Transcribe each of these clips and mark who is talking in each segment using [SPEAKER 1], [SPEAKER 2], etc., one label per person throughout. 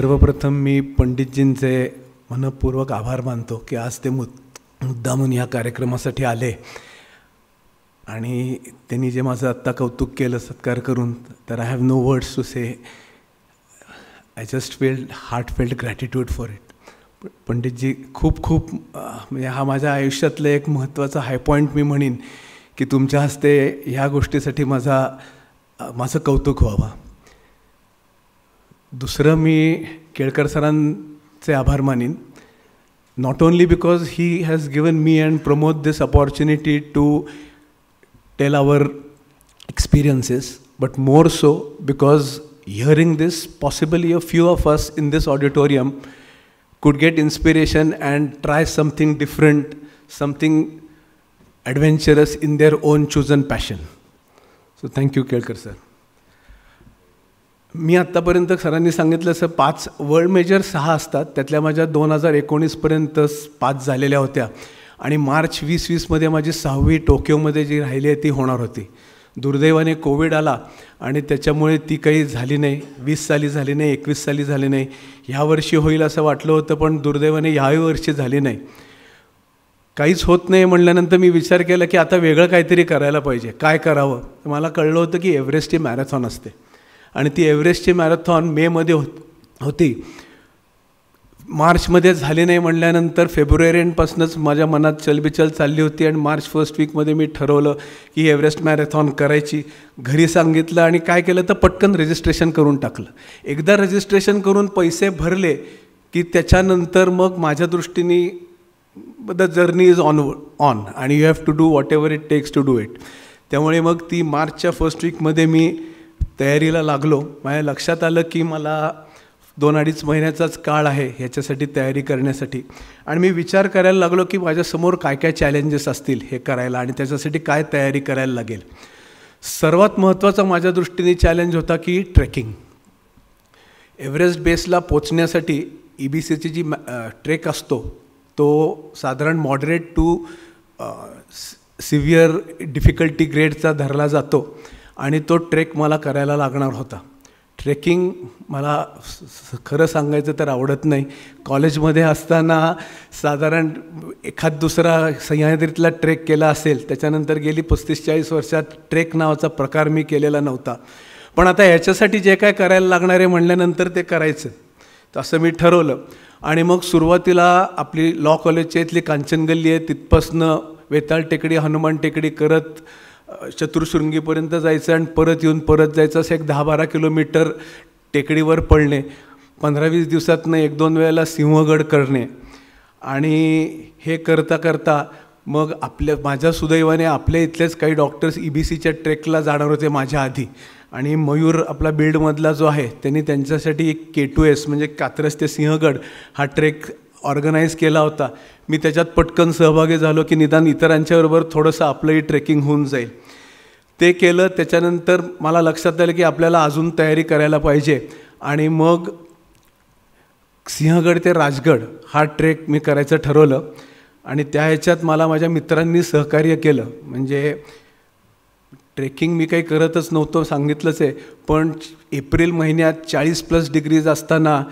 [SPEAKER 1] सर्वप्रथम मी पंडितजींचे मनपूर्वक आभार मानतो की आज ते मुद मुद्दामून या कार्यक्रमासाठी आले आणि त्यांनी जे माझं आत्ता कौतुक केलं सत्कार करून तर I have no words to say I just filled heart filled gratitude for it Panditji खूप खूप म्हणजे हा माझ्या आयुष्यातलं एक महत्त्वाचा हाय पॉईंट मी म्हणेन की तुमच्या हस्ते ह्या गोष्टीसाठी माझा माझं कौतुक व्हावा दुसरं मी Kelkar सरांचे not only because he has given me and promote this opportunity to tell our experiences, but more so because hearing this, possibly a few of us in this auditorium could get inspiration and try something different, something adventurous in their own chosen passion. So thank you, Kelkar मी आत्तापर्यंत सरांनी सांगितलं असं पाच world major सहा असतात त्यातल्या माझ्या दोन हजार एकोणीसपर्यंत पाच झालेल्या होत्या आणि मार्च वीस वीसमध्ये माझी सहावी टोकियोमध्ये जी राहिली आहे ती होणार होती दुर्दैवाने कोविड आला आणि त्याच्यामुळे ती काही झाली नाही वीस साली झाली नाही एकवीस साली झाली नाही ह्या वर्षी होईल असं वाटलं होतं पण दुर्दैवाने ह्याही वर्षी झाली नाही काहीच होत नाही म्हणल्यानंतर मी विचार केला की आता वेगळं काहीतरी करायला पाहिजे काय करावं मला कळलं होतं की एव्हरेस्ट ही मॅरेथॉन असते आणि ती एव्हरेस्टची मॅरेथॉन मेमध्ये हो होती मार्चमध्ये झाली नाही म्हटल्यानंतर फेब्रुवारी माझ्या मनात चलबिचल चालली होती आणि मार्च फर्स्ट वीकमध्ये मी ठरवलं की एव्हरेस्ट मॅरेथॉन करायची घरी सांगितलं आणि काय केलं तर पटकन रजिस्ट्रेशन करून टाकलं एकदा रजिस्ट्रेशन करून पैसे भरले की त्याच्यानंतर मग माझ्या दृष्टीने the journey is on on आणि you have to do whatever it takes to do it त्यामुळे मग ती मार्चच्या फर्स्ट वीकमध्ये मी तयारीला लागलो माझ्या लक्षात आलं की मला दोन अडीच महिन्याचाच काळ आहे ह्याच्यासाठी तयारी करण्यासाठी आणि मी विचार करायला लागलो की माझ्यासमोर काय काय चॅलेंजेस असतील हे करायला आणि त्याच्यासाठी काय तयारी करायला लागेल सर्वात महत्त्वाचा माझ्या दृष्टीने चॅलेंज होता की ट्रेकिंग एव्हरेस्ट बेसला पोचण्यासाठी ई e बी सीची जी ट्रेक असतो तो साधारण मॉडरेट टू सिव्हिअर डिफिकल्टी ग्रेडचा धरला जातो आणि तो ट्रेक मला करायला लागणार होता ट्रेकिंग मला खरं सांगायचं तर आवडत नाही कॉलेजमध्ये असताना साधारण एखाद दुसरा सह्याद्रीतला ट्रेक केला असेल त्याच्यानंतर गेली पस्तीस चाळीस वर्षात ट्रेक नावाचा प्रकार मी केलेला नव्हता पण आता याच्यासाठी जे काय करायला लागणार आहे म्हणल्यानंतर ते करायचं असं मी ठरवलं आणि मग सुरुवातीला आपली लॉ कॉलेजच्या इथली कांचनगल्ली आहे तिथपासनं वेताळ टेकडी हनुमान टेकडी करत चतुर्शृंगीपर्यंत जायचं आणि परत येऊन परत जायचं असं एक दहा बारा किलोमीटर टेकडीवर पडणे पंधरा वीस दिवसातनं एक दोन वेळेला सिंहगड करणे आणि हे करता करता मग आपल्या माझ्या सुदैवाने आपल्या इथलेच काही डॉक्टर्स ई e बी सीच्या ट्रेकला जाणार होते माझ्या आधी आणि मयूर आपला बीडमधला जो आहे त्यांनी त्यांच्यासाठी एक के टू एस म्हणजे कात्रस ते सिंहगड हा ट्रेक ऑर्गनाईज केला होता मी त्याच्यात पटकन सहभागी झालो की निदान इतरांच्याबरोबर थोडंसं आपलंही ट्रेकिंग होऊन जाईल ते केलं त्याच्यानंतर मला लक्षात आलं की आपल्याला अजून तयारी करायला पाहिजे आणि मग सिंहगड ते राजगड हा ट्रेक मी करायचं ठरवलं आणि त्या ह्याच्यात मला माझ्या मित्रांनी सहकार्य केलं म्हणजे ट्रेकिंग मी काही करतच नव्हतो सांगितलंच आहे पण एप्रिल महिन्यात चाळीस प्लस डिग्रीज असताना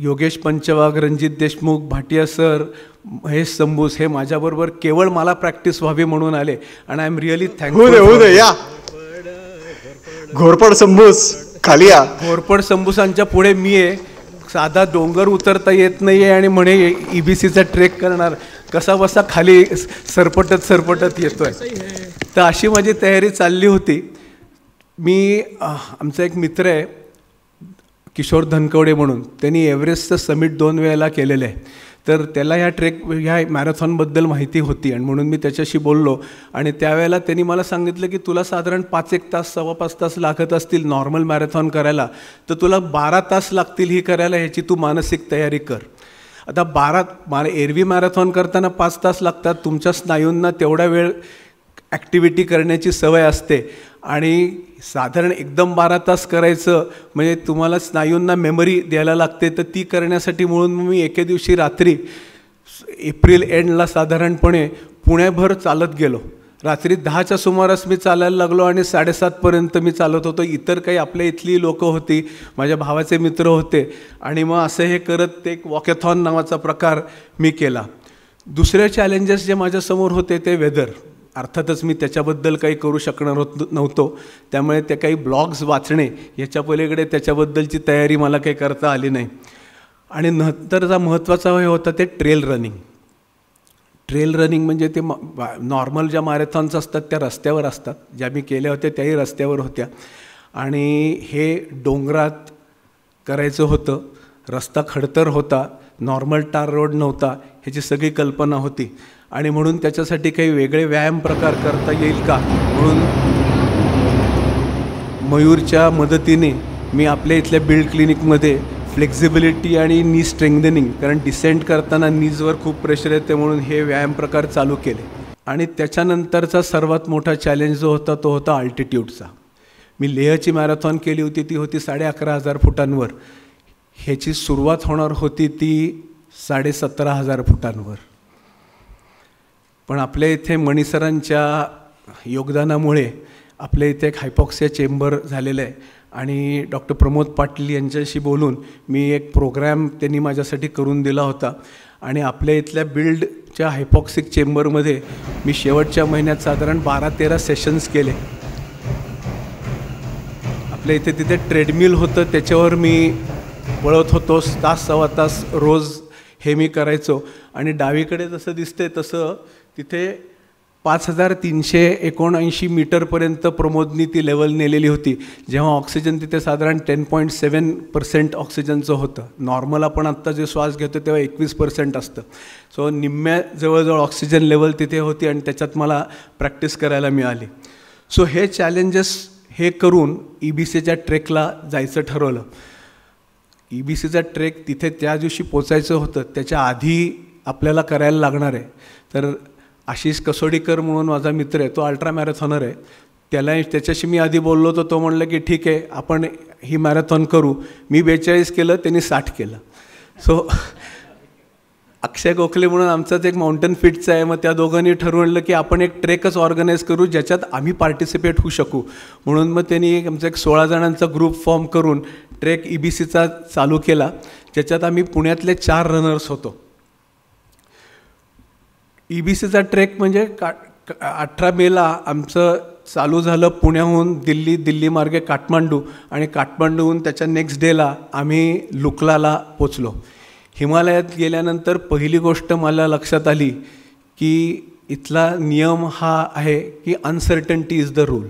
[SPEAKER 1] योगेश पंचवाग रणजित देशमुख भाटिया सर महेश संबूस हे माझ्याबरोबर केवळ मला प्रॅक्टिस व्हावी म्हणून आले आणि आय एम रिअली थँक्यू होऊ दे या घोरपड संबूस खाली या घोरपड संबूसांच्या पुढे मी आहे साधा डोंगर उतरता येत नाही आहे आणि म्हणे ई बी सीचा ट्रेक करणार कसा बसा खाली सरपटत सरपटत येतो आहे तर अशी माझी तयारी चालली होती मी आमचा एक मित्र आहे किशोर धनकवडे म्हणून त्यांनी एव्हरेस्टचं समिट दोन वेळेला केलेलं आहे तर त्याला ह्या ट्रेक ह्या मॅरेथॉनबद्दल माहिती होती आणि म्हणून मी त्याच्याशी बोललो आणि त्यावेळेला त्यांनी मला सांगितलं की तुला साधारण पाच एक तास सव्वा पाच तास लागत असतील नॉर्मल मॅरेथॉन करायला तर तुला बारा तास लागतील ही करायला ह्याची तू मानसिक तयारी कर आता बारा मला एरवी मॅरेथॉन करताना पाच तास लागतात तुमच्या स्नायूंना तेवढा वेळ ॲक्टिव्हिटी करण्याची सवय असते आणि साधारण एकदम बारा तास करायचं म्हणजे तुम्हाला स्नायूंना मेमरी द्यायला लागते तर ती करण्यासाठी म्हणून मी एके दिवशी रात्री एप्रिल एंडला साधारणपणे पुण्याभर चालत गेलो रात्री दहाच्या सुमारास मी चालायला लागलो आणि साडेसातपर्यंत मी चालत होतो इतर काही आपल्या इथली लोकं होती माझ्या भावाचे मित्र होते आणि मग असं हे करत ते एक वॉकेथॉन नावाचा प्रकार मी केला दुसरे चॅलेंजेस जे माझ्यासमोर होते ते वेदर अर्थातच मी त्याच्याबद्दल काही करू शकणार होत नव्हतो त्यामुळे त्या काही ब्लॉग्स वाचणे ह्याच्या पलीकडे त्याच्याबद्दलची तयारी मला काही करता आली नाही आणि नंतरचा महत्त्वाचा हे होता ते ट्रेल रनिंग ट्रेल रनिंग म्हणजे ते नॉर्मल ज्या मॅरेथॉन्स असतात त्या रस्त्यावर असतात ज्या मी केल्या होत्या त्याही रस्त्यावर होत्या आणि हे डोंगरात करायचं होतं रस्ता खडतर होता नॉर्मल टार रोड नव्हता ह्याची सगळी कल्पना होती आणि म्हणून त्याच्यासाठी काही वेगळे व्यायाम प्रकार करता येईल का म्हणून मयूरच्या मदतीने मी आपल्या इथल्या बिल्ड क्लिनिकमध्ये फ्लेक्झिबिलिटी आणि नी स्ट्रेंथनिंग कारण डिसेंट करताना नीजवर खूप प्रेशर येते म्हणून हे व्यायाम प्रकार चालू केले आणि त्याच्यानंतरचा सर्वात मोठा चॅलेंज जो होता तो होता अल्टिट्यूडचा मी लेहची मॅरेथॉन केली होती ती होती साडे अकरा हजार फुटांवर ह्याची सुरुवात होणार होती ती साडेसतरा हजार फुटांवर पण आपल्या इथे मणिसरांच्या योगदानामुळे आपल्या इथे एक हायपॉक्सिया चेंबर झालेलं आहे आणि डॉक्टर प्रमोद पाटील यांच्याशी बोलून मी एक प्रोग्रॅम त्यांनी माझ्यासाठी करून दिला होता आणि आपल्या इथल्या बिल्डच्या हायपॉक्सिक चेंबरमध्ये मी शेवटच्या महिन्यात साधारण बारा तेरा सेशन्स केले आपल्या इथे तिथे ट्रेडमिल होतं त्याच्यावर मी वळत होतो तास सव्वा तास रोज हे मी करायचो आणि डावीकडे जसं दिसते तसं तिथे पाच हजार तीनशे एकोणऐंशी मीटरपर्यंत प्रमोदनी ती लेवल नेलेली होती जेव्हा ऑक्सिजन तिथे साधारण टेन पॉईंट सेवन पर्सेंट ऑक्सिजनचं होतं नॉर्मल आपण आत्ता जे श्वास घेतो तेव्हा एकवीस पर्सेंट असतं सो निम्म्या जवळजवळ ऑक्सिजन लेवल तिथे होती आणि त्याच्यात मला प्रॅक्टिस करायला मिळाली सो हे चॅलेंजेस हे करून ई e बी सीच्या ट्रेकला जायचं ठरवलं ई बी सीचा ट्रेक तिथे त्या दिवशी पोचायचं होतं त्याच्या आधी आपल्याला करायला लागणार आहे तर आशिष कसोडीकर म्हणून माझा मित्र आहे तो अल्ट्रा मॅरेथॉनर आहे त्याला त्याच्याशी मी आधी बोललो तर तो म्हणलं की ठीक आहे आपण ही मॅरेथॉन करू मी बेचाळीस केलं त्यांनी साठ केलं सो अक्षय गोखले म्हणून आमचाच एक माउंटन फिटचं आहे मग त्या दोघांनी ठरवलं की आपण एक ट्रेकच ऑर्गनाईज करू ज्याच्यात आम्ही पार्टिसिपेट होऊ शकू म्हणून मग त्यांनी एक आमचा एक सोळा जणांचा ग्रुप फॉर्म करून ट्रेक ई बी सीचा चालू केला ज्याच्यात आम्ही पुण्यातले चार रनर्स होतो ई e बी ट्रेक म्हणजे का अठरा मेला आमचं चालू झालं पुण्याहून दिल्ली दिल्ली मार्गे काठमांडू आणि काठमांडूहून त्याच्या नेक्स्ट डेला आम्ही लुकलाला पोचलो हिमालयात गेल्यानंतर पहिली गोष्ट मला लक्षात आली की इथला नियम हा आहे की अनसर्टन्टी इज द रूल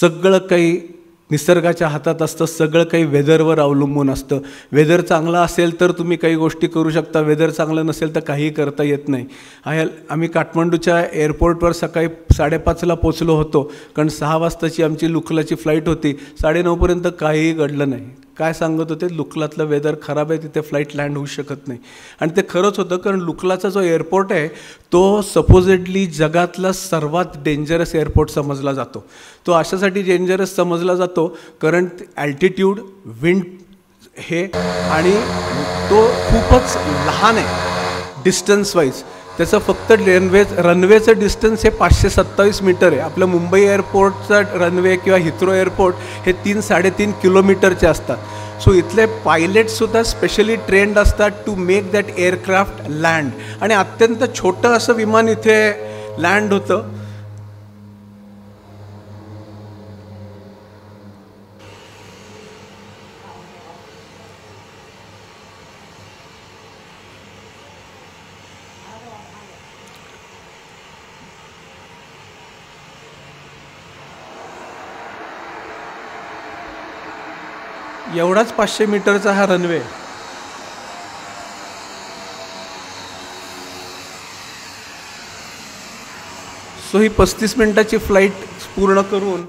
[SPEAKER 1] सगळं काही निसर्गाच्या हातात असतं सगळं काही वेदरवर अवलंबून असतं वेदर चांगलं असेल तर तुम्ही काही गोष्टी करू शकता वेदर चांगलं नसेल तर काहीही करता येत नाही आम्ही काठमांडूच्या एअरपोर्टवर सकाळी साडेपाचला पोचलो होतो कारण सहा वाजताची आमची लुकलाची फ्लाईट होती साडेनऊपर्यंत काहीही घडलं नाही काय सांगत होते लुकलातलं वेदर खराब आहे तिथे फ्लाईट लँड होऊ शकत नाही आणि ते खरंच होतं कारण लुकलाचा जो एअरपोर्ट आहे तो सपोजेडली जगातला सर्वात डेंजरस एअरपोर्ट समजला जातो तो अशासाठी डेंजरस समजला जातो कारण ॲल्टिट्यूड विंड हे आणि तो खूपच लहान आहे डिस्टन्स वाईज त्याचं फक्त रनवे रनवेचं डिस्टन्स हे पाचशे सत्तावीस मीटर आहे आपलं मुंबई एअरपोर्टचं रनवे किंवा हिथ्रो एअरपोर्ट हे तीन साडेतीन किलोमीटरचे असतात सो इथले पायलटसुद्धा स्पेशली ट्रेंड असतात to make that aircraft land आणि अत्यंत छोटं असं विमान इथे लँड होतं एवढाच पाचशे मीटरचा हा रनवे सो ही पस्तीस मिनटाची फ्लाईट पूर्ण करून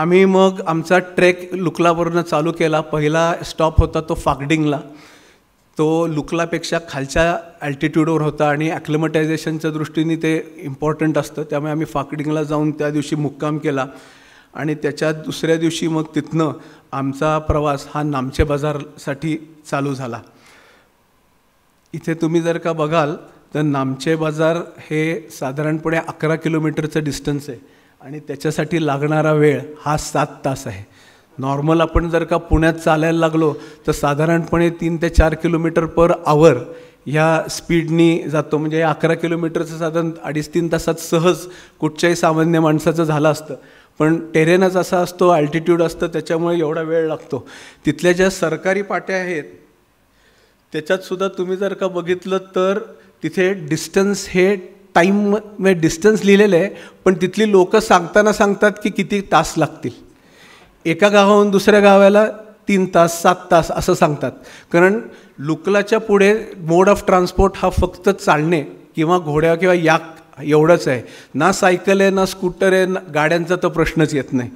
[SPEAKER 1] आम्ही मग आमचा ट्रेक लुकलावरनं चालू केला पहिला स्टॉप होता तो फागडिंगला तो लुकलापेक्षा खालच्या अल्टिट्यूडवर होता आणि ॲक्लिमटायझेशनच्या दृष्टीने ते इम्पॉर्टंट असतं त्यामुळे आम्ही फाकडिंगला जाऊन त्या दिवशी मुक्काम केला आणि त्याच्या दुसऱ्या दिवशी मग तिथनं आमचा प्रवास हा नामचे बाजारसाठी चालू झाला इथे तुम्ही जर का बघाल तर नामचे बाजार हे साधारणपणे अकरा किलोमीटरचं डिस्टन्स आहे आणि त्याच्यासाठी लागणारा वेळ हा सात तास आहे नॉर्मल आपण जर का पुण्यात चालायला लागलो तर साधारणपणे तीन ते चार किलोमीटर पर आवर ह्या स्पीडनी जातो म्हणजे अकरा किलोमीटरचं साधारण अडीच तीन तासात सहज कुठच्याही सामान्य माणसाचं झालं असतं पण टेरेनच असा असतो अल्टिट्यूड असतं त्याच्यामुळे एवढा वेळ लागतो तिथल्या ज्या सरकारी पाट्या आहेत त्याच्यातसुद्धा तुम्ही जर का बघितलं तर तिथे डिस्टन्स हे टाईम म्हणजे डिस्टन्स लिहिलेलं आहे पण तिथली लोकं सांगताना सांगतात की किती तास लागतील एका गावाहून दुसऱ्या गावाला तीन तास सात तास असं सांगतात कारण लुकलाच्या पुढे मोड ऑफ ट्रान्सपोर्ट हा फक्त चालणे किंवा घोड्या किंवा याक एवढंच आहे ना सायकल आहे ना स्कूटर आहे ना गाड्यांचा तर प्रश्नच येत नाही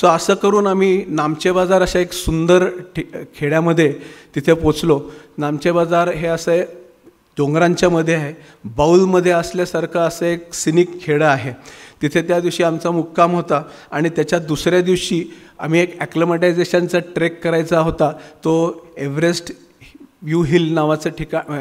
[SPEAKER 1] सो असं करून आम्ही नामचे बाजार अशा एक सुंदर ठि खेड्यामध्ये तिथे पोचलो नामचे बाजार हे असं आहे डोंगरांच्या मध्ये आहे बाऊलमध्ये असल्यासारखं असं एक सिनिक खेडं आहे तिथे त्या दिवशी आमचा मुक्काम होता आणि त्याच्या दुसऱ्या दिवशी आम्ही एक ॲक्लमटायझेशनचा ट्रेक करायचा होता तो एव्हरेस्ट व्यू हिल नावाचं ठिकाण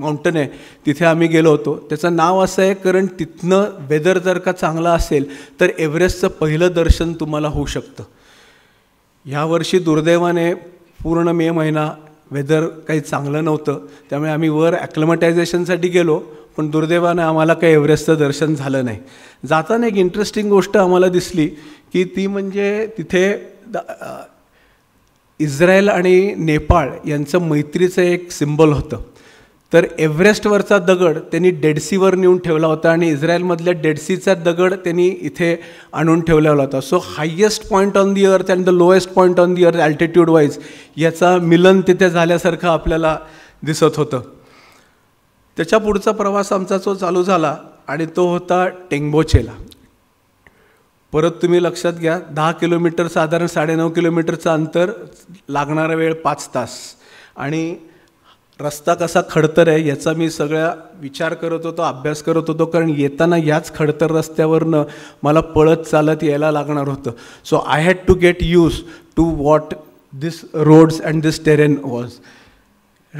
[SPEAKER 1] माउंटन आहे तिथे आम्ही गेलो होतो त्याचं नाव असं आहे कारण तिथनं वेदर जर का चांगला असेल तर एव्हरेस्टचं पहिलं दर्शन तुम्हाला होऊ शकतं वर्षी दुर्दैवाने पूर्ण मे महिना वेदर काही चांगलं नव्हतं त्यामुळे आम्ही वर ॲक्लमटायझेशनसाठी गेलो पण दुर्दैवाने आम्हाला काही एव्हरेस्टचं दर्शन झालं नाही जाताना एक इंटरेस्टिंग गोष्ट आम्हाला दिसली की ती म्हणजे तिथे इस्रायल आणि नेपाळ यांचं मैत्रीचं एक सिंबल होतं तर एव्हरेस्टवरचा दगड त्यांनी डेडसीवर नेऊन ठेवला होता आणि इस्रायलमधल्या डेडसीचा दगड त्यांनी इथे आणून ठेवलेला होता so highest point on the earth and the lowest point on the earth altitude wise याचा मिलन तिथे झाल्यासारखं आपल्याला दिसत होतं त्याच्या पुढचा प्रवास आमचा जो चालू झाला आणि तो होता टेंगबोचेला परत तुम्ही लक्षात घ्या दहा किलोमीटर साधारण साडेनऊ किलोमीटरचं अंतर लागणारा वेळ पाच तास आणि रस्ता कसा खडतर आहे याचा मी सगळ्या विचार करत होतो अभ्यास करत होतो कारण येताना याच खडतर रस्त्यावरनं मला पळत चालत यायला लागणार होतं so I had to get use to what this roads and this terrain was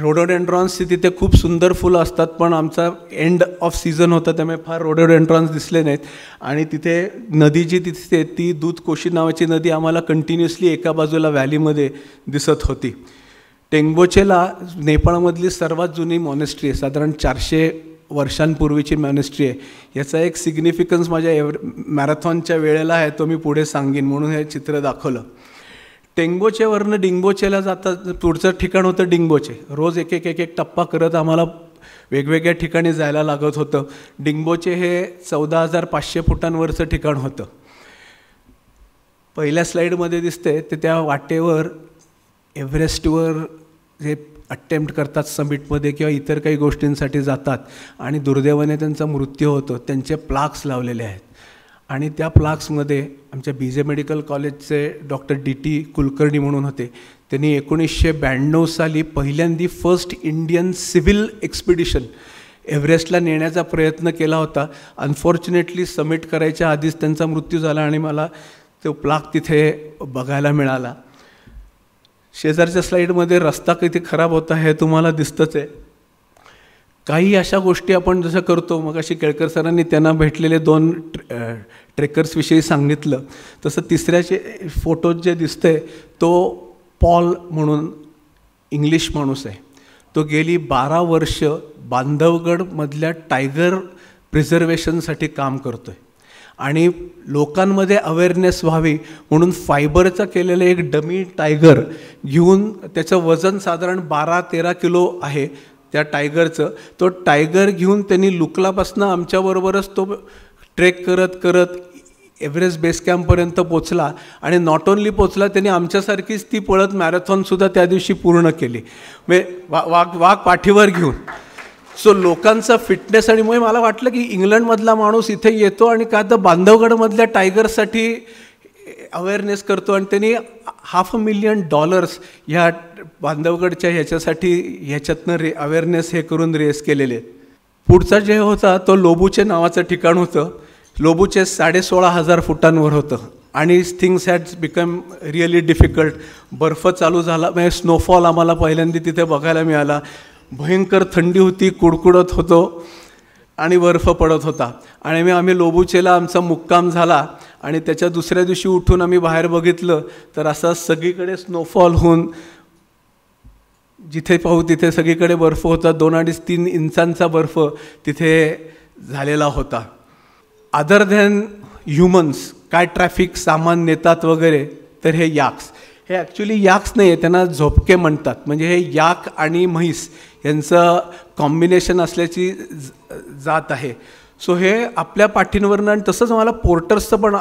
[SPEAKER 1] rhododendrons तिथे खूप सुंदर फुलं असतात पण आमचा एंड ऑफ सीझन होता त्यामुळे फार रोडोडेंड्रॉन्स दिसले नाहीत आणि तिथे नदी जी तिथे ती दूध कोशी नावाची नदी आम्हाला कंटिन्युअसली एका बाजूला व्हॅलीमध्ये दिसत होती टेंगबोचेला नेपाळमधली सर्वात जुनी मॉनेस्ट्री आहे साधारण चारशे वर्षांपूर्वीची मॉनेस्ट्री आहे याचा एक सिग्निफिकन्स माझ्या एव मॅरेथॉनच्या वेळेला आहे तो मी पुढे सांगेन म्हणून हे चित्र दाखवलं टेंगोचेवरनं डिंगबोचेला जाता पुढचं ठिकाण होतं डिंगोचे रोज एक एक एक एक टप्पा करत आम्हाला वेगवेगळ्या ठिकाणी जायला लागत होतं डिंगोचे हे चौदा हजार पाचशे फुटांवरचं ठिकाण होतं पहिल्या स्लाईडमध्ये दिसते ते त्या वाटेवर एव्हरेस्टवर जे अटेम्प्ट करतात समिटमध्ये किंवा इतर काही गोष्टींसाठी जातात आणि दुर्दैवाने त्यांचा मृत्यू होतो त्यांचे प्लाक्स लावलेले आहेत आणि त्या प्लाक्समध्ये आमच्या बी जे मेडिकल कॉलेजचे डॉक्टर डी टी कुलकर्णी म्हणून होते त्यांनी एकोणीसशे ब्याण्णव साली पहिल्यांदी फर्स्ट इंडियन सिव्हिल एक्सपिडिशन एव्हरेस्टला नेण्याचा प्रयत्न केला होता अनफॉर्च्युनेटली समिट करायच्या आधीच त्यांचा मृत्यू झाला आणि मला तो प्लाक तिथे बघायला मिळाला शेजारच्या स्लाईडमध्ये रस्ता किती खराब होता हे तुम्हाला दिसतंच आहे काही अशा गोष्टी आपण जसं करतो मग अशी केळकर सरांनी त्यांना भेटलेले दोन ट्रे ट्रेकर्सविषयी सांगितलं तसं तिसऱ्याचे फोटो जे दिसतंय तो पॉल म्हणून इंग्लिश माणूस आहे तो गेली बारा वर्ष बांधवगडमधल्या टायगर प्रिझर्वेशनसाठी काम करतो आहे आणि लोकांमध्ये अवेअरनेस व्हावी म्हणून फायबरचं केलेलं एक डमी टायगर घेऊन त्याचं वजन साधारण बारा तेरा किलो आहे त्या टायगरचं तो टायगर घेऊन त्यांनी लुकलापासनं आमच्याबरोबरच तो ट्रेक करत करत एव्हरेस्ट बेस कॅम्पपर्यंत पोचला आणि नॉट ओनली पोचला त्यांनी आमच्यासारखीच ती पळत मॅरेथॉनसुद्धा त्या दिवशी पूर्ण केली म्हणजे वा वाघ वाघ पाठीवर घेऊन सो लोकांचा फिटनेस आणि मुळे मला वाटलं की इंग्लंडमधला माणूस इथे येतो आणि काय तर बांधवगडमधल्या टायगर्ससाठी अवेअरनेस करतो आणि त्यांनी हाफ अ मिलियन डॉलर्स ह्या बांधवगडच्या ह्याच्यासाठी ह्याच्यातनं रे अवेअरनेस हे करून रेस केलेले पुढचा जे होता तो लोबूचे नावाचं ठिकाण होतं लोबूचे साडेसोळा हजार फुटांवर होतं आणि things had become really difficult बर्फ चालू झाला म्हणजे स्नोफॉल आम्हाला पहिल्यांदा तिथे बघायला मिळाला भयंकर थंडी होती कुडकुडत होतो आणि बर्फ पडत होता आणि मी आम्ही लोबुचेला आमचा मुक्काम झाला आणि त्याच्या दुसऱ्या दिवशी उठून आम्ही बाहेर बघितलं तर असा सगळीकडे स्नोफॉल होऊन जिथे पाहू तिथे सगळीकडे बर्फ होता दोन अडीच तीन इंचांचा बर्फ तिथे झालेला होता अदर दॅन ह्युमन्स काय ट्रॅफिक सामान नेतात वगैरे तर हे याक्स हे ॲक्च्युली याक्स नाही आहे त्यांना झोपके म्हणतात म्हणजे हे याक आणि म्हैस यांचं कॉम्बिनेशन असल्याची जात आहे सो हे आपल्या पाठींवरनं आणि तसंच मला पोर्टर्सचं पण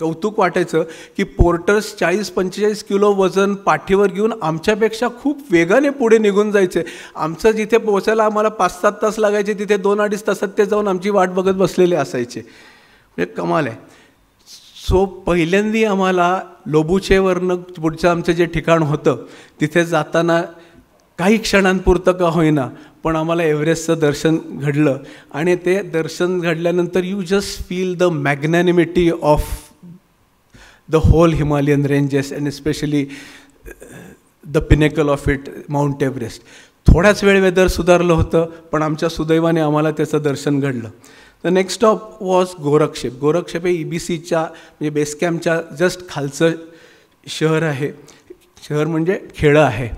[SPEAKER 1] कौतुक वाटायचं की पोर्टर्स चाळीस पंचेचाळीस किलो वजन पाठीवर घेऊन आमच्यापेक्षा खूप वेगाने पुढे निघून जायचे आमचं जिथे पोहोचायला आम्हाला पाच सात तास लागायचे तिथे दोन अडीच तासात ते जाऊन आमची वाट बघत बसलेले असायचे म्हणजे कमाल आहे सो पहिल्यांदी आम्हाला लोबुचेवरनं पुढचं आमचं जे ठिकाण होतं तिथे जाताना काही क्षणांपुरतं का होईना पण आम्हाला एव्हरेस्टचं दर्शन घडलं आणि ते दर्शन घडल्यानंतर you just feel the magnanimity of the whole Himalayan ranges and especially the pinnacle of it mount Everest थोड्याच वेळ वेदर सुधारलं होतं पण आमच्या सुदैवाने आम्हाला त्याचं दर्शन घडलं the next stop was Gorakshep Gorakshep हे ई e बी सीच्या म्हणजे बेस जस्ट खालचं शहर आहे शहर म्हणजे खेळं आहे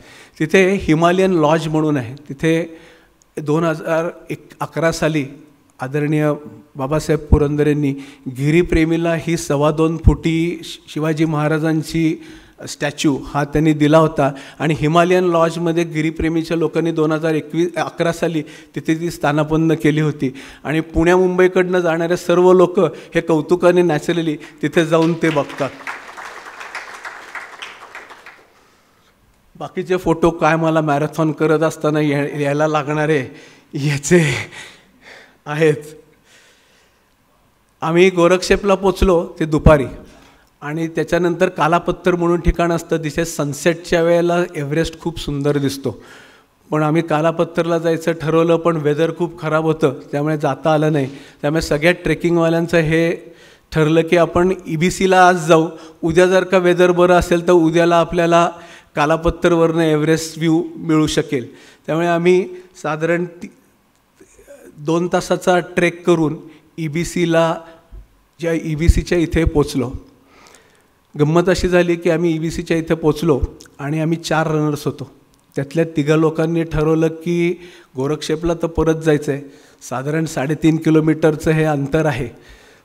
[SPEAKER 1] तिथे हिमालयन लॉज म्हणून आहे तिथे दोन हजार एक अकरा साली आदरणीय बाबासाहेब पुरंदरेंनी गिरीप्रेमीला ही सव्वा दोन फुटी शिवाजी महाराजांची स्टॅच्यू हा त्यांनी दिला होता आणि हिमालयन लॉजमध्ये गिरीप्रेमीच्या लोकांनी दोन हजार एकवीस अकरा साली तिथे ती स्थानापन्न केली होती आणि पुण्या मुंबईकडनं जाणाऱ्या सर्व लोक हे कौतुकाने नॅचरली तिथे जाऊन ते बघतात बाकीचे फोटो काय मला मॅरेथॉन करत असताना ये यायला लागणारे याचे आहेत आम्ही गोरक्षेपला पोचलो ते दुपारी आणि त्याच्यानंतर कालापत्तर म्हणून ठिकाण असतं तिथे सनसेटच्या वेळेला एव्हरेस्ट खूप सुंदर दिसतो पण आम्ही कालापत्तरला जायचं ठरवलं पण वेदर खूप खराब होतं त्यामुळे जाता आलं नाही त्यामुळे सगळ्या ट्रेकिंगवाल्यांचं हे ठरलं की आपण ई e बी सीला आज जाऊ उद्या जर का वेदर बरं असेल तर उद्याला आपल्याला कालापत्तरवरनं एव्हरेस्ट व्ह्यू मिळू शकेल त्यामुळे आम्ही साधारण ती दोन तासाचा ट्रेक करून ई e बी सीला ज्या ई e बी सीच्या इथे पोचलो गंमत अशी झाली की आम्ही ई e बी सीच्या इथे पोचलो आणि आम्ही चार रनर्स होतो त्यातल्या तिघा लोकांनी ठरवलं की गोरक्षेपला तर परत जायचं आहे साधारण साडेतीन किलोमीटरचं हे अंतर आहे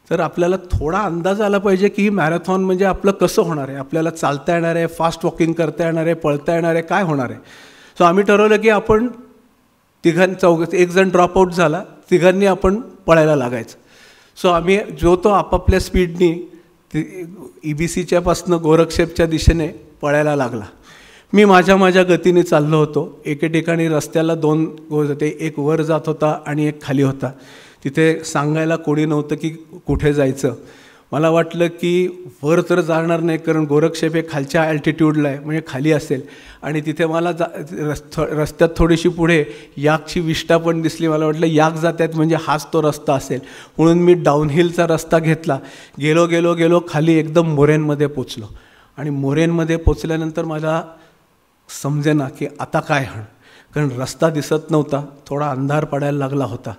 [SPEAKER 1] तर आपल्याला थोडा अंदाज आला पाहिजे की मॅरेथॉन म्हणजे आपलं कसं होणार आहे आपल्याला चालता येणार आहे फास्ट वॉकिंग करता येणार आहे पळता येणार आहे काय होणार आहे सो आम्ही ठरवलं की आपण तिघां चौघ एक जण ड्रॉपआउट झाला तिघांनी आपण पळायला लागायचं सो आम्ही जो तो आपापल्या स्पीडनी ती ई e बी सीच्यापासनं गोरक्षेपच्या दिशेने पळायला लागला मी माझ्या माझ्या गतीने चाललो होतो एके ठिकाणी रस्त्याला दोन गो होते एक वर जात होता आणि एक खाली होता तिथे सांगायला कोणी नव्हतं की कुठे जायचं मला वाटलं की वर तर जाणार नाही कारण गोरक्षेप हे खालच्या अल्टिट्यूडला आहे म्हणजे खाली असेल आणि तिथे मला जा रस्थ रस्त्यात थोडीशी पुढे याकची विष्ठा पण दिसली मला वाटलं याक जात्यात म्हणजे हाच तो रस्ता असेल म्हणून मी डाऊनहिलचा रस्ता घेतला गेलो गेलो गेलो खाली एकदम मोरेनमध्ये पोचलो आणि मोरेनमध्ये पोचल्यानंतर मला ना की आता काय हण कारण रस्ता दिसत नव्हता थोडा अंधार पडायला लागला होता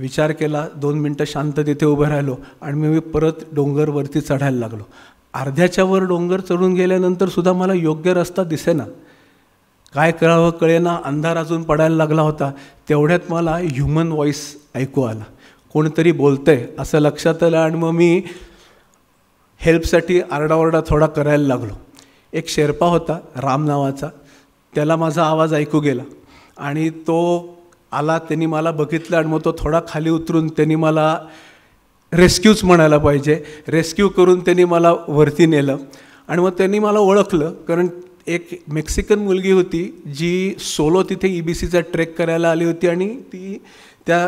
[SPEAKER 1] विचार केला दोन मिनटं शांत तिथे उभं राहिलो आणि मी परत डोंगरवरती चढायला लागलो अर्ध्याच्या वर डोंगर चढून गेल्यानंतर सुद्धा मला योग्य रस्ता दिसेना काय करावं कळेना अंधार अजून पडायला लागला होता तेवढ्यात मला ह्युमन व्हॉईस ऐकू आला कोणतरी बोलतंय असं लक्षात आलं आणि मग मी हेल्पसाठी आरडाओरडा थोडा करायला लागलो एक शेर्पा होता राम नावाचा त्याला माझा आवाज ऐकू गेला आणि तो आला त्यांनी मला बघितलं आणि मग तो थोडा खाली उतरून त्यांनी मला रेस्क्यूच म्हणायला पाहिजे रेस्क्यू करून त्यांनी मला वरती नेलं आणि मग त्यांनी मला ओळखलं कारण एक मेक्सिकन मुलगी होती जी सोलो तिथे ई e बी सीचा ट्रेक करायला आली होती आणि ती त्या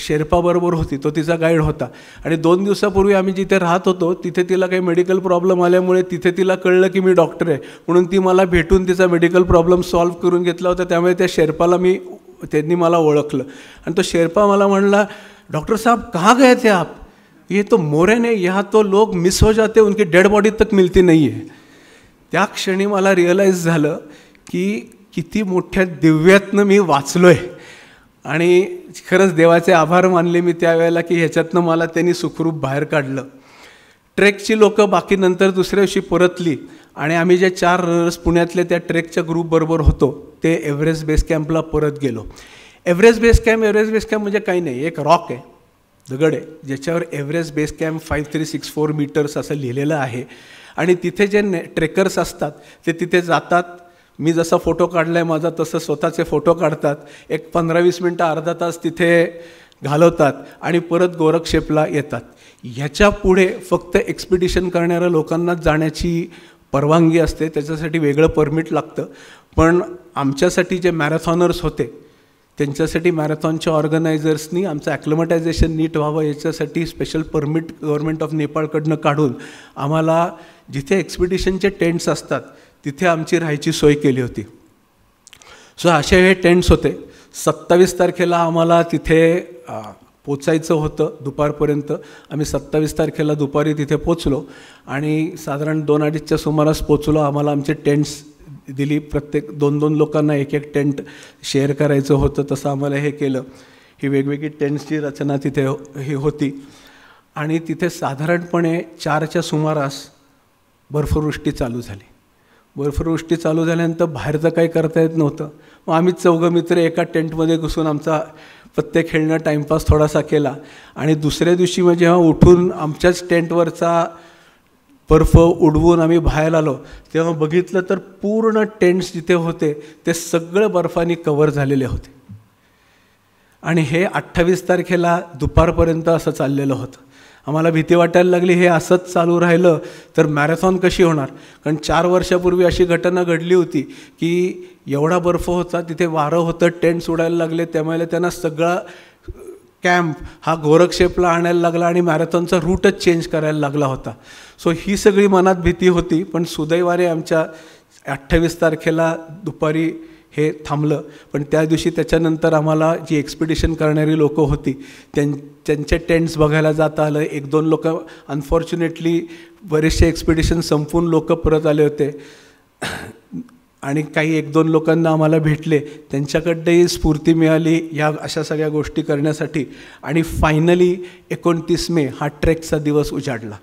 [SPEAKER 1] शेर्पाबरोबर होती तो तिचा गाईड होता आणि दोन दिवसापूर्वी आम्ही जिथे राहत होतो तिथे तिला काही मेडिकल प्रॉब्लेम आल्यामुळे तिथे तिला कळलं की मी डॉक्टर आहे म्हणून ती मला भेटून तिचा मेडिकल प्रॉब्लेम सॉल्व्ह करून घेतला होता त्यामुळे त्या शेर्पाला मी त्यांनी मला ओळखलं आणि तो शेर्पा मला म्हणला डॉक्टर साहेब का गए थे आप ये तो मोरे ने यहाँ तो लोग मिस हो जाते उनकी डेड बॉडी तक मिलती नाही आहे त्या क्षणी मला रिअलाईज झालं की किती मोठ्या दिव्यातनं मी वाचलो आहे आणि खरंच देवाचे आभार मानले मी त्यावेळेला की ह्याच्यातनं मला त्यांनी सुखरूप बाहेर काढलं ट्रेकची लोकं बाकी नंतर दुसऱ्या दिवशी परतली आणि आम्ही जे चार रनर्स पुण्यातले त्या ट्रेकच्या ग्रुपबरोबर होतो ते एव्हरेस्ट बेस कॅम्पला परत गेलो Everest base camp Everest base camp म्हणजे काही नाही एक रॉक आहे दगड आहे ज्याच्यावर Everest base camp five three six four metres असं लिहिलेलं आहे आणि तिथे जे ने ट्रेकर्स असतात ते तिथे जातात मी जसा फोटो काढला आहे माझा तसं स्वतःचे फोटो काढतात एक पंधरा वीस मिनटं अर्धा तास तिथे घालवतात आणि परत गोरक्षेपला येतात ह्याच्या पुढे फक्त एक्सपिडिशन करणाऱ्या लोकांनाच जाण्याची परवानगी असते त्याच्यासाठी वेगळं परमिट लागतं पण आमच्यासाठी जे मॅरेथॉनर्स होते त्यांच्यासाठी मॅरेथॉनच्या ऑर्गनायझर्सनी आमचं ॲक्लमटायझेशन नीट व्हावं याच्यासाठी स्पेशल परमिट गव्हर्मेंट ऑफ नेपाळकडनं काढून आम्हाला जिथे एक्सपिडिशनचे टेंट्स असतात तिथे आमची राहायची सोय केली होती सो असे हे टेंट्स होते सत्तावीस तारखेला आम्हाला तिथे पोचायचं होतं दुपारपर्यंत आम्ही सत्तावीस तारखेला दुपारी तिथे पोचलो आणि साधारण दोन अडीचच्या सुमारास पोचलो आम्हाला आमचे टेंट्स दिली प्रत्येक दोन दोन लोकांना एक एक टेंट शेअर करायचं होतं तसं आम्हाला हे केलं ही वेगवेगळी टेंट्सची रचना तिथे हो, ही होती आणि तिथे साधारणपणे चारच्या सुमारास बर्फवृष्टी चालू झाली बर्फवृष्टी चालू झाल्यानंतर बाहेरचं काही करता येत नव्हतं मग आम्ही चौघं मित्र एका टेंटमध्ये घुसून आमचा पत्ते खेळणं टाईमपास थोडासा केला आणि दुसऱ्या दिवशी मग जेव्हा म्हणजे उठून आमच्याच टेंटवरचा बर्फ उडवून आम्ही बाहेर आलो तेव्हा बघितलं तर पूर्ण टेंट्स जिथे होते ते सगळं बर्फाने कवर झालेले होते आणि हे अठ्ठावीस तारखेला दुपारपर्यंत असं चाललेलं होतं आम्हाला भीती वाटायला लागली हे असंच चालू राहिलं तर मॅरेथॉन कशी होणार कारण चार वर्षापूर्वी अशी घटना घडली होती की एवढा बर्फ होता तिथे वारं होतं टेंट्स उडायला लागले त्यामुळे त्यांना सगळा कॅम्प हा गोरखशेपला आणायला लागला आणि मॅरेथॉनचा रूटच चेंज करायला लागला होता सो ही सगळी मनात भीती होती पण सुदैवाने आमच्या अठ्ठावीस तारखेला दुपारी हे थांबलं पण त्या दिवशी त्याच्यानंतर आम्हाला जी एक्सपिडिशन करणारी लोकं होती त्यां त्यांचे टेंट्स बघायला जाता आलं एक दोन लोक अनफॉर्च्युनेटली बरेचसे एक्सपिडिशन संपून लोक परत आले होते आणि काही एक दोन लोकांना आम्हाला भेटले त्यांच्याकडेही स्फूर्ती मिळाली या अशा सगळ्या गोष्टी करण्यासाठी आणि फायनली एकोणतीस मे हा ट्रेकचा दिवस उजाडला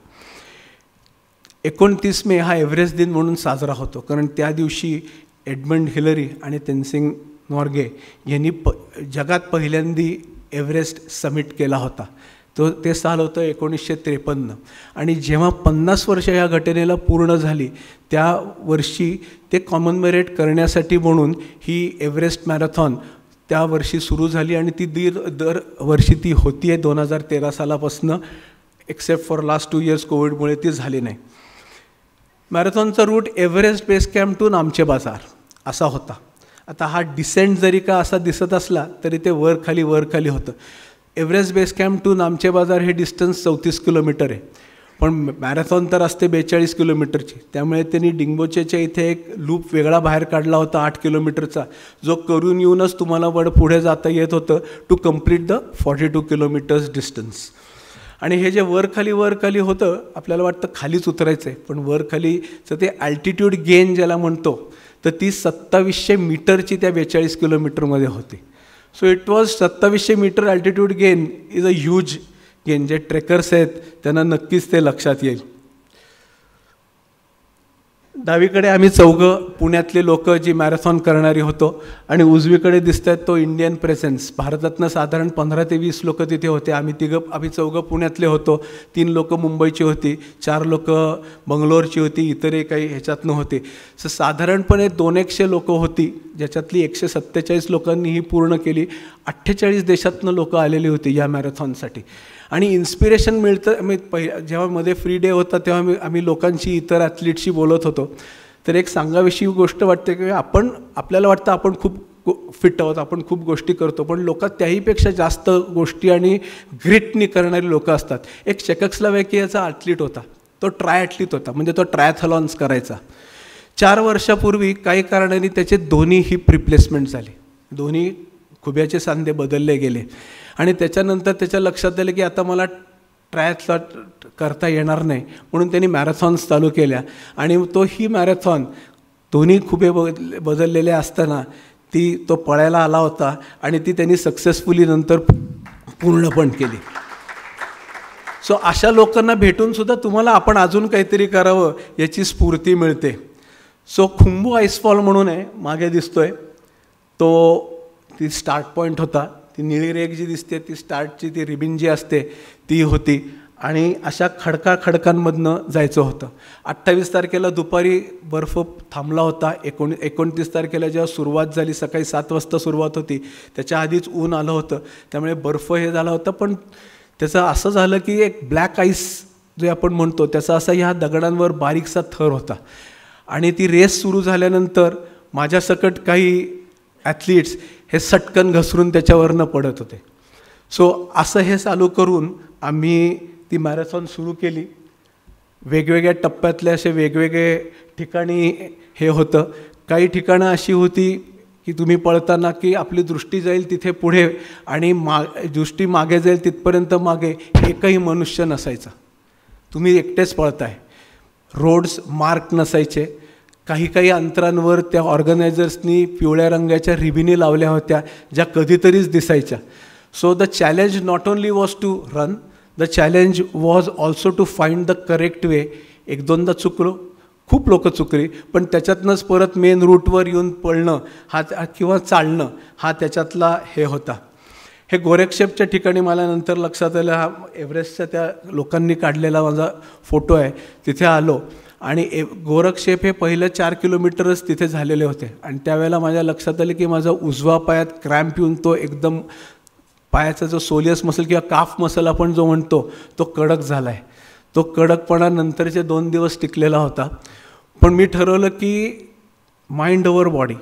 [SPEAKER 1] एकोणतीस मे हा एव्हरेस्ट दिन म्हणून साजरा होतो कारण त्या दिवशी एडमंड हिलरी आणि तेनसिंग नॉर्गे यांनी प जगात पहिल्यांदी एव्हरेस्ट समिट केला होता तो ते साल होतं एकोणीसशे त्रेपन्न आणि जेव्हा पन्नास वर्ष या घटनेला पूर्ण झाली त्या वर्षी ते कॉमनमेरेट करण्यासाठी म्हणून ही एव्हरेस्ट मॅरेथॉन त्या वर्षी सुरू झाली आणि ती दीर दर वर्षी ती होती आहे दोन हजार तेरा सालापासनं except for last two years कोविडमुळे ती झाली नाही मॅरेथॉनचा route Everest base camp to Namche Bazaar असा होता आता हा डिसेंट जरी का असा दिसत असला तरी ते वर खाली वर खाली होतं Everest base camp to Namche Bazaar हे डिस्टन्स चौतीस किलोमीटर आहे पण मॅरेथॉन तर असते बेचाळीस किलोमीटरची त्यामुळे त्यांनी डिंगोचेच्या इथे एक लूप वेगळा बाहेर काढला होता आठ किलोमीटरचा जो करून येऊनच तुम्हाला वड पुढे जाता येत होतं to complete the forty two kilometres distance आणि हे जे वर खाली वर खाली होतं आपल्याला वाटतं खालीच उतरायचं आहे पण वर खालीचं ते अल्टिट्यूड गेन ज्याला म्हणतो तर ती सत्तावीसशे मीटरची त्या बेचाळीस किलोमीटरमध्ये होती सो इट वॉज सत्तावीसशे metre altitude gain is a huge gain जे ट्रेकर्स आहेत त्यांना नक्कीच ते लक्षात येईल डावीकडे आम्ही चौघं पुण्यातले लोक जी मॅरेथॉन करणारी होतो आणि उजवीकडे दिसत आहेत तो इंडियन प्रेझेन्स भारतातनं साधारण पंधरा ते वीस लोक तिथे होते आम्ही तिघं आम्ही चौघं पुण्यातले होतो तीन लोक मुंबईची होती चार लोक बंगलोरची होती इतरही काही ह्याच्यातनं होते सर साधारणपणे दोन एकशे लोकं होती ज्याच्यातली एकशे सत्तेचाळीस लोकांनी ही पूर्ण केली अठ्ठेचाळीस देशातनं लोकं आलेली होती या मॅरेथॉनसाठी आणि इन्स्पिरेशन मिळतं मी पहि जेव्हा मध्ये फ्री डे होता तेव्हा मी आम्ही लोकांशी इतर ॲथलीटशी बोलत होतो तर एक सांगाविषयी गोष्ट वाटते की आपण आपल्याला वाटतं आपण खूप फिट आहोत आपण खूप गोष्टी करतो पण लोक त्याहीपेक्षा जास्त गोष्टी आणि ग्रीटनी करणारी लोकं असतात एक चेकक्सलावेकियाचा ॲथलीट होता तो ट्राय ॲथलीट होता म्हणजे तो ट्रायथलॉन्स करायचा चार वर्षापूर्वी काही कारणाने त्याचे दोन्ही हिप रिप्लेसमेंट झाले दोन्ही खुब्याचे सांधे बदलले गेले आणि त्याच्यानंतर त्याच्या लक्षात आलं की आता मला ट्रायथला करता येणार नाही म्हणून त्यांनी मॅरेथॉन्स चालू केल्या आणि तो ही मॅरेथॉन दोन्ही खुबे बदललेले असताना ती तो पळायला आला होता आणि ती त्यांनी सक्सेसफुली नंतर पूर्णपण केली सो अशा लोकांना भेटूनसुद्धा तुम्हाला आपण अजून काहीतरी करावं याची स्फूर्ती मिळते सो खुंबू आईसफॉल म्हणून आहे मागे दिसतोय तो ती स्टार्ट पॉईंट होता ती निळी रेख जी दिसते ती स्टार्टची ती रिबिन जी असते ती होती आणि अशा खडका खडकांमधनं जायचं होतं अठ्ठावीस तारखेला दुपारी बर्फ थांबला होता एकोण एकोणतीस तारखेला जेव्हा सुरुवात झाली सकाळी सात वाजता सुरुवात होती त्याच्या आधीच ऊन आलं होतं त्यामुळे बर्फ हे झाला होता पण त्याचं असं झालं की एक ब्लॅक आईस जे आपण म्हणतो त्याचा असा ह्या दगडांवर बारीकसा थर होता आणि ती रेस सुरू झाल्यानंतर माझ्यासकट काही ॲथलीट्स हे सटकन घसरून त्याच्यावरनं पडत होते सो असं हे चालू करून आम्ही ती मॅरेथॉन सुरू केली वेगवेगळ्या टप्प्यातले असे वेगवेगळे ठिकाणी हे होतं काही ठिकाणं अशी होती की तुम्ही पळताना की आपली दृष्टी जाईल तिथे पुढे आणि मा दृष्टी मागे जाईल तिथपर्यंत मागे एकही मनुष्य नसायचा तुम्ही एकटेच पळताय रोड्स मार्क नसायचे काही काही अंतरांवर त्या ऑर्गनायझर्सनी पिवळ्या रंगाच्या रिबिनी लावल्या होत्या ज्या कधीतरीच दिसायच्या so the challenge not only was to run the challenge was also to find the correct way एक दोनदा चुकलो खूप लोक चुकली पण त्याच्यातनंच परत मेन रूटवर येऊन पळणं हा किंवा चालणं हा त्याच्यातला हे होता हे गोरेक्षेपच्या ठिकाणी मला नंतर लक्षात आलं हा एव्हरेस्टच्या त्या लोकांनी काढलेला माझा फोटो आहे तिथे आलो आणि ए गोरखशेप हे पहिलं चार किलोमीटरच तिथे झालेले होते आणि त्यावेळेला माझ्या लक्षात आलं की माझा उजवा पायात क्रॅम्प येऊन तो एकदम पायाचा जो सोलियस मसल किंवा काफ मसल आपण जो म्हणतो तो कडक झाला आहे तो कडकपणा नंतरचे दोन दिवस टिकलेला होता पण मी ठरवलं की माइंड ओवर बॉडी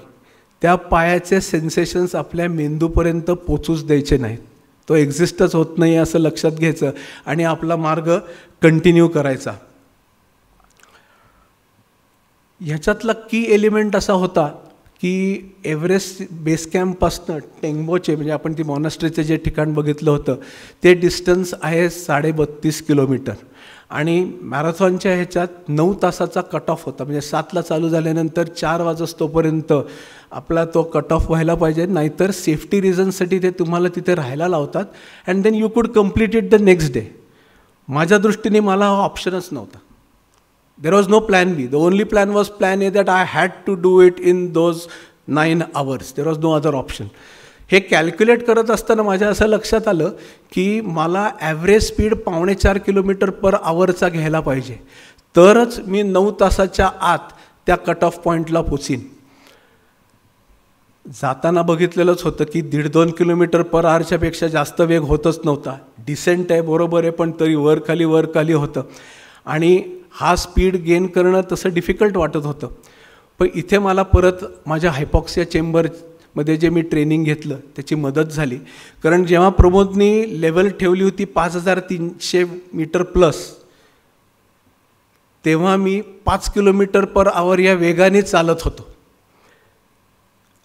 [SPEAKER 1] त्या पायाचे सेन्सेशन्स आपल्या मेंदूपर्यंत पोचूच द्यायचे नाहीत तो एक्झिस्टच होत नाही असं लक्षात घ्यायचं आणि आपला मार्ग कंटिन्यू करायचा ह्याच्यातला की एलिमेंट असा होता की एव्हरेस्ट बेस कॅम्पपासनं टेंगबोचे म्हणजे आपण ती मॉनेस्ट्रीचे जे ठिकाण बघितलं होतं ते डिस्टन्स आहे साडेबत्तीस किलोमीटर आणि मॅरेथॉनच्या ह्याच्यात नऊ तासाचा कट ऑफ होता म्हणजे सातला चालू झाल्यानंतर चार वाजस्तोपर्यंत आपला तो कट ऑफ व्हायला पाहिजे नाहीतर सेफ्टी रिझन्ससाठी ते तुम्हाला तिथे राहायला लावतात and then you could complete it the next day माझ्या दृष्टीने मला हा ऑप्शनच नव्हता there was no plan B the only plan was plan A that I had to do it in those nine hours there was no other option हे calculate करत असताना माझ्या असं लक्षात आलं की मला ॲव्हरेज स्पीड पावणे चार किलोमीटर पर आवरचा घ्यायला पाहिजे तरच मी नऊ तासाच्या आत त्या कट ऑफ पॉईंटला पोचीन जाताना बघितलेलंच होतं की दीड दोन किलोमीटर पर आवरच्यापेक्षा जास्त वेग होतच नव्हता डिसेंट आहे बरोबर आहे पण तरी वर खाली वर खाली होतं आणि हा स्पीड गेन करणं तसं डिफिकल्ट वाटत होतं पण इथे मला परत माझ्या हायपॉक्सिया चेंबरमध्ये जे मी ट्रेनिंग घेतलं त्याची मदत झाली कारण जेव्हा प्रमोदनी लेवल ठेवली होती पाच हजार तीनशे मीटर प्लस तेव्हा मी पाच किलोमीटर पर आवर या वेगाने चालत होतो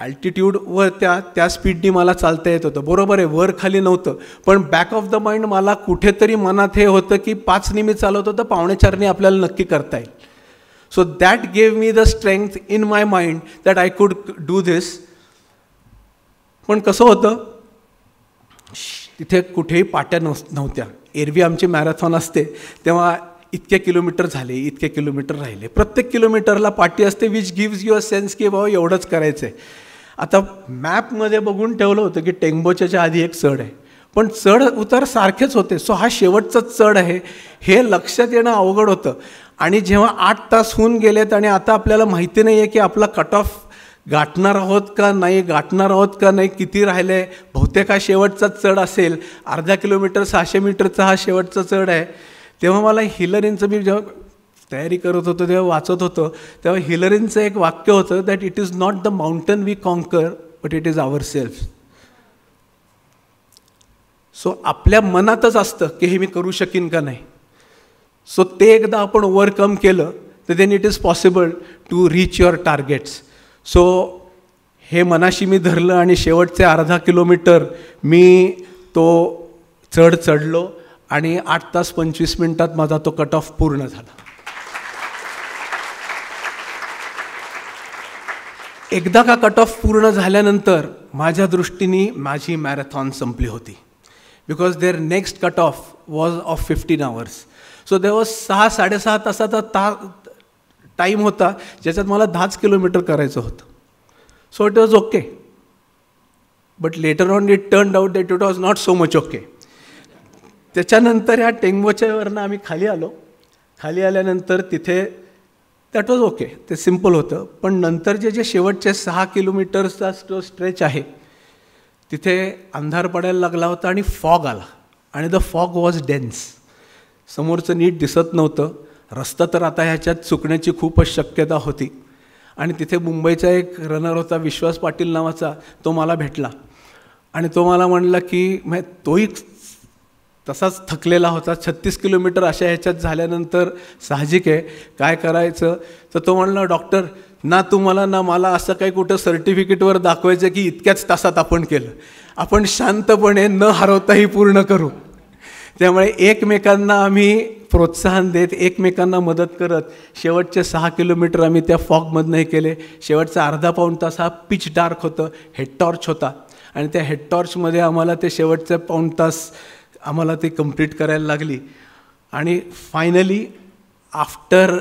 [SPEAKER 1] वर त्या त्या स्पीडनी मला चालता येत होतं बरोबर आहे वर खाली नव्हतं पण बॅक ऑफ द माइंड मला कुठेतरी मनात हे होतं की पाच मी चालवत होतं चारनी आपल्याला नक्की करता येईल so that gave me the strength in my mind that I could do this पण कसं होतं तिथे कुठेही पाट्या नव्ह नव्हत्या एरवी आमची मॅरेथॉन असते तेव्हा इतके किलोमीटर झाले इतके किलोमीटर राहिले प्रत्येक किलोमीटरला पाटी असते विच गिव्ज युअर सेन्स की बाबा एवढंच करायचं आहे आता मॅपमध्ये बघून ठेवलं होतं की टेंबोच्याच्या आधी एक चढ आहे पण चढ उतार सारखेच होते सो हा शेवटचा चढ आहे हे लक्षात येणं अवघड होतं आणि जेव्हा आठ तास होऊन गेलेत आणि आता आपल्याला माहिती नाही आहे की आपला कट ऑफ गाठणार आहोत का नाही गाठणार आहोत का नाही किती राहिले बहुतेक हा शेवटचा चढ असेल अर्धा किलोमीटर सहाशे मीटरचा हा शेवटचा चढ आहे तेव्हा मला हिलरींचं मी जेव्हा तयारी करत होतो तेव्हा वाचत होतो तेव्हा हिलरींचं एक वाक्य होतं that it is not the mountain we conquer but it is our self so आपल्या मनातच असतं की हे मी करू शकेन का नाही सो ते एकदा आपण ओव्हरकम केलं तर then it is possible to reach your targets so हे मनाशी मी धरलं आणि शेवटचे अर्धा किलोमीटर मी तो चढ चढलो आणि आठ तास पंचवीस मिनटात माझा तो कट ऑफ पूर्ण झाला एकदा का कट ऑफ पूर्ण झाल्यानंतर माझ्या दृष्टीने माझी मॅरेथॉन संपली होती because there next cut off was of fifteen hours so was सहा साडेसहा तासाचा ता टाईम होता ज्याच्यात मला दहाच किलोमीटर करायचं होतं so it was okay but later on it turn out that it was not so much okay त्याच्यानंतर ह्या टेंगोच्यावरनं आम्ही खाली आलो खाली आल्यानंतर तिथे दॅट वॉज ओके ते सिम्पल होतं पण नंतर जे जे शेवटचे सहा किलोमीटर्सचा जो स्ट्रेच आहे तिथे अंधार पडायला लागला होता आणि फॉग आला आणि द फॉग वॉज डेन्स समोरचं नीट दिसत नव्हतं रस्ता तर आता ह्याच्यात चुकण्याची खूपच शक्यता होती आणि तिथे मुंबईचा एक रनर होता विश्वास पाटील नावाचा तो मला भेटला आणि तो मला म्हणला की मग तोही तसाच थकलेला होता छत्तीस किलोमीटर अशा ह्याच्यात झाल्यानंतर साहजिक आहे काय करायचं तर तो म्हणला डॉक्टर ना तुम्हाला ना मला असं काही कुठं सर्टिफिकेटवर दाखवायचं की इतक्याच तासात आपण केलं आपण शांतपणे न हरवताही पूर्ण करू त्यामुळे एकमेकांना आम्ही प्रोत्साहन देत एकमेकांना मदत करत शेवटचे सहा किलोमीटर आम्ही त्या फॉगमधनंही केले शेवटचा अर्धा पाऊण तास हा पिच डार्क होतं हेड टॉर्च होता आणि त्या हेड टॉर्चमध्ये आम्हाला ते शेवटचे पाऊण तास आम्हाला ते कम्प्लीट करायला लागली आणि finally after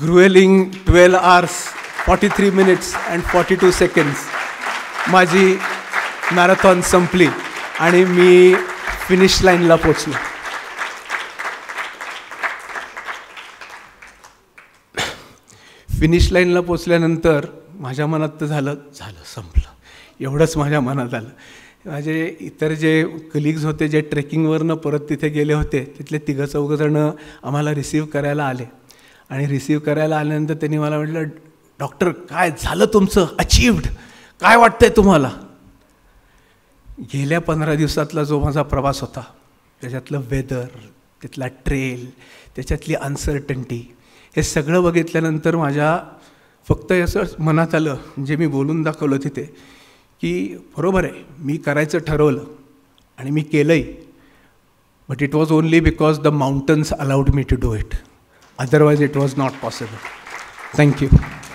[SPEAKER 1] gruelling twelve hours forty three minutes and forty two seconds माझी मॅरेथॉन संपली आणि मी फिनिश लाईनला पोचलो फिनिश लाईनला पोचल्यानंतर माझ्या मनात तर झालं झालं संपलं एवढंच माझ्या मनात आलं माझे इतर जे कलिग्ज होते जे ट्रेकिंगवरनं परत तिथे गेले होते तिथले तिघं जण आम्हाला रिसीव करायला आले आणि रिसीव करायला आल्यानंतर त्यांनी मला म्हटलं डॉक्टर काय झालं तुमचं अचीव्ड काय वाटतंय तुम्हाला गेल्या पंधरा दिवसातला जो माझा प्रवास होता त्याच्यातलं वेदर तिथला ट्रेल त्याच्यातली अनसर्टन्टी हे सगळं बघितल्यानंतर माझ्या फक्त असं मनात आलं जे मी बोलून दाखवलं तिथे की बरोबर आहे मी करायचं ठरवलं आणि मी केलंही but it was only because the mountains allowed me to do it otherwise it was not possible thank you